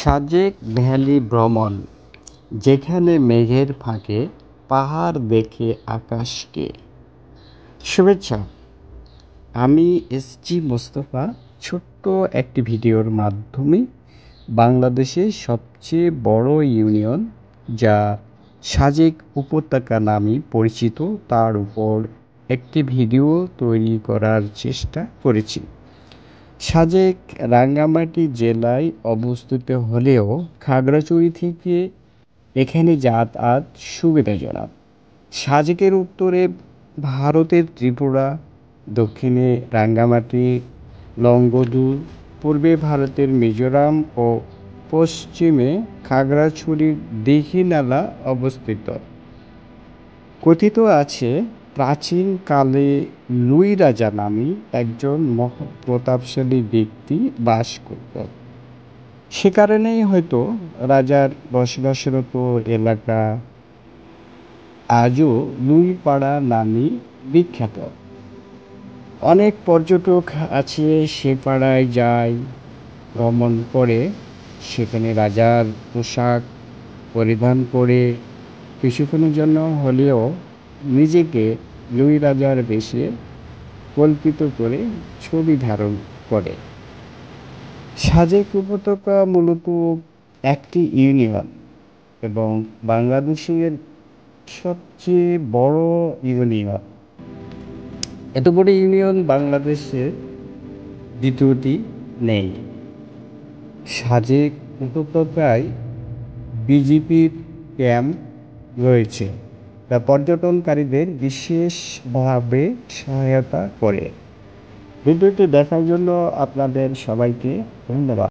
Sajek valley ভ্রমণ যেখানে মেঘের ফাঁকে পাহাড় দেখে আকাশকে শুভেচ্ছা আমি এস জি মোস্তফা ছোট্ট একটি ভিডিওর মাধ্যমে বাংলাদেশের সবচেয়ে বড় ইউনিয়ন যা সাজেক উপত্যকা নামে পরিচিত তার উপর একটি ভিডিও তৈরি করার চেষ্টা করেছি সাজেক রাঙ্গামাটি জেলায় অবস্থিত হলেও খাগড়াছড়ি থেকে এখানে যাতায়াত সুবিধাজনক সাজেকের উত্তরে ভারতের ত্রিপুরা দক্ষিণে রাঙ্গামাটি লংগদু পূর্বে ভারতের মিজোরাম ও পশ্চিমে খাগড়াছড়ির দীঘিনালা অবস্থিত কথিত আছে প্রাচীনকালে লুই রাজা নামে একজন মহাপ্রতাপশালী ব্যক্তি বাস করত সে কারণেই হয়তো রাজার বসবাসরত এলাকা আজও লুই পাড়া নামে বিখ্যাত অনেক পর্যটক আছে সে পাড়ায় যায় ভ্রমণ করে সেখানে রাজার পোশাক পরিধান করে কিছুক্ষণের জন্য হলেও নিজেকে লুই রাজার বেশে কল্পিত করে ছবি ধারণ করে সাজেক উপত্যকা মূলত একটি ইউনিয়ন এবং বাংলাদেশের সবচেয়ে বড় ইউনিয়ন এত বড় ইউনিয়ন বাংলাদেশে দ্বিতীয়টি নেই সাজেক উপত্যকায় বিজেপির ক্যাম্প রয়েছে বা পর্যটনকারীদের বিশেষভাবে সহায়তা করে ভিডিওটি দেখার জন্য আপনাদের সবাইকে ধন্যবাদ